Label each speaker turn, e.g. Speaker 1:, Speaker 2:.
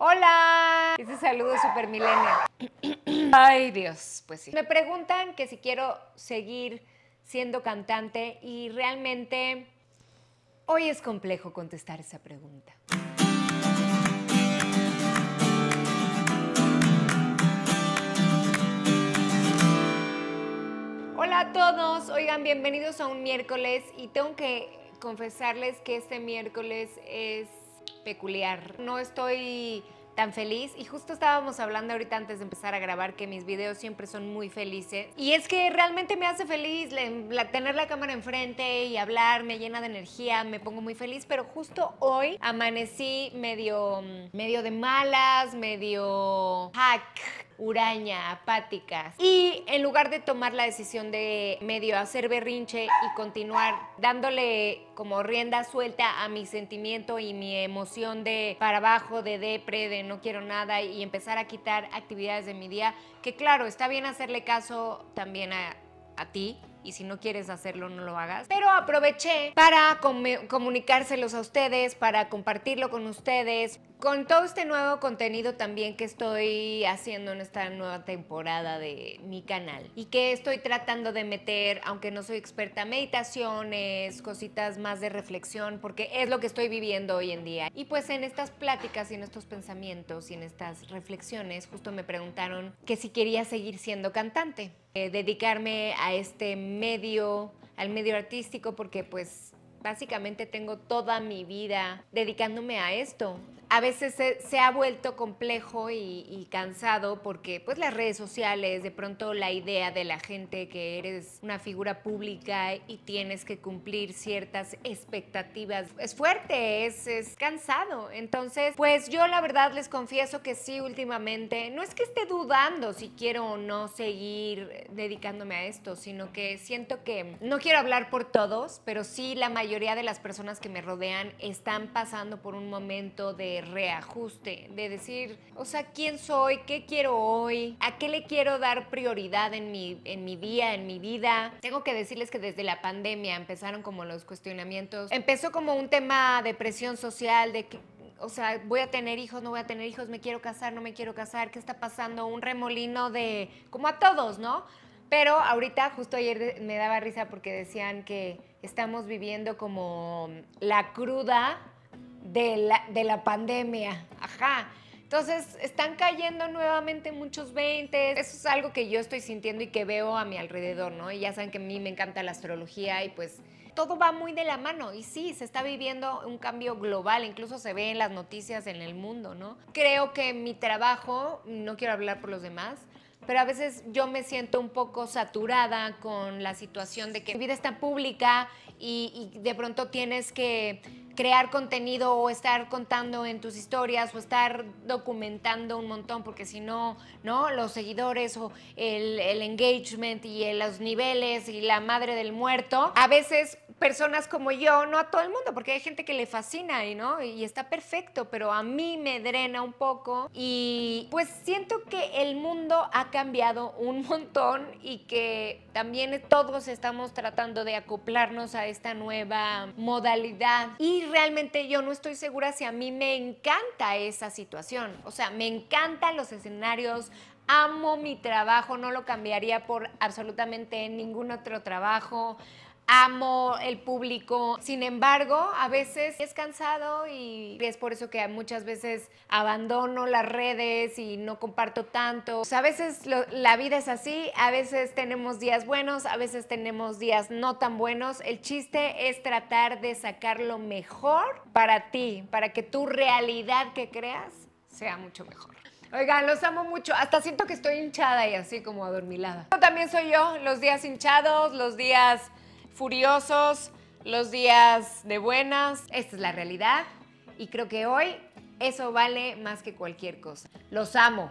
Speaker 1: Hola. Ese saludo super milenio. Ay, Dios, pues sí. Me preguntan que si quiero seguir siendo cantante y realmente hoy es complejo contestar esa pregunta. Hola a todos, oigan, bienvenidos a un miércoles y tengo que confesarles que este miércoles es peculiar. No estoy tan feliz. Y justo estábamos hablando ahorita antes de empezar a grabar que mis videos siempre son muy felices. Y es que realmente me hace feliz tener la cámara enfrente y hablar, me llena de energía, me pongo muy feliz. Pero justo hoy amanecí medio, medio de malas, medio hack huraña, apáticas. Y en lugar de tomar la decisión de medio hacer berrinche y continuar dándole como rienda suelta a mi sentimiento y mi emoción de para abajo, de depre, de no quiero nada y empezar a quitar actividades de mi día, que claro, está bien hacerle caso también a, a ti, y si no quieres hacerlo, no lo hagas. Pero aproveché para comunicárselos a ustedes, para compartirlo con ustedes. Con todo este nuevo contenido también que estoy haciendo en esta nueva temporada de mi canal y que estoy tratando de meter, aunque no soy experta, meditaciones, cositas más de reflexión, porque es lo que estoy viviendo hoy en día. Y pues en estas pláticas y en estos pensamientos y en estas reflexiones, justo me preguntaron que si quería seguir siendo cantante, eh, dedicarme a este medio, al medio artístico, porque pues básicamente tengo toda mi vida dedicándome a esto a veces se, ha vuelto complejo y, cansado porque pues las redes sociales, de pronto la idea de la gente que eres una figura pública y tienes que cumplir ciertas expectativas es fuerte, es, es cansado. Entonces, pues yo la verdad les confieso que sí últimamente, no es que esté dudando si quiero o no seguir dedicándome a esto, sino que siento que no quiero hablar por todos, pero sí la mayoría de las personas que me rodean están pasando por un momento de reajuste, de decir, o sea, ¿quién soy? ¿Qué quiero hoy? ¿A qué le quiero dar prioridad en mi, en mi día, en mi vida? Tengo que decirles que desde la pandemia empezaron como los cuestionamientos. Empezó como un tema de presión social, de que o sea, voy a tener hijos, no voy a tener hijos, me quiero casar, no me quiero casar, ¿qué está pasando? Un remolino de, como a todos, ¿no? Pero ahorita, justo ayer me daba risa porque decían que estamos viviendo como la cruda de la, pandemia. Ajá. Entonces, están cayendo nuevamente muchos 20. Eso es algo que yo estoy sintiendo y que veo a mi alrededor, ¿no? Y ya saben que a mí me encanta la astrología y pues todo va muy de la mano. Y sí, se está viviendo un cambio global, incluso se ve en las noticias en el mundo, ¿no? Creo que mi trabajo, no quiero hablar por los demás, pero a veces yo me siento un poco saturada con la situación de que mi vida está pública y, de pronto tienes que crear contenido o estar contando en tus historias o estar documentando un montón, porque si no, ¿no? Los seguidores o el, engagement y los niveles y la madre del muerto, a veces personas como yo, no a todo el mundo, porque hay gente que le fascina y no, y está perfecto, pero a mí me drena un poco y pues siento que el mundo ha cambiado un montón y que también todos estamos tratando de acoplarnos a esta nueva modalidad y realmente yo no estoy segura si a mí me encanta esa situación, o sea, me encantan los escenarios amo mi trabajo, no lo cambiaría por absolutamente ningún otro trabajo amo el público. Sin embargo, a veces es cansado y es por eso que muchas veces abandono las redes y no comparto tanto. a veces la vida es así, a veces tenemos días buenos, a veces tenemos días no tan buenos. El chiste es tratar de sacar lo mejor para ti, para que tu realidad que creas sea mucho mejor. Oigan, los amo mucho. Hasta siento que estoy hinchada y así como adormilada. Yo también soy yo, los días hinchados, los días furiosos, los días de buenas. Esta es la realidad y creo que hoy eso vale más que cualquier cosa. Los amo.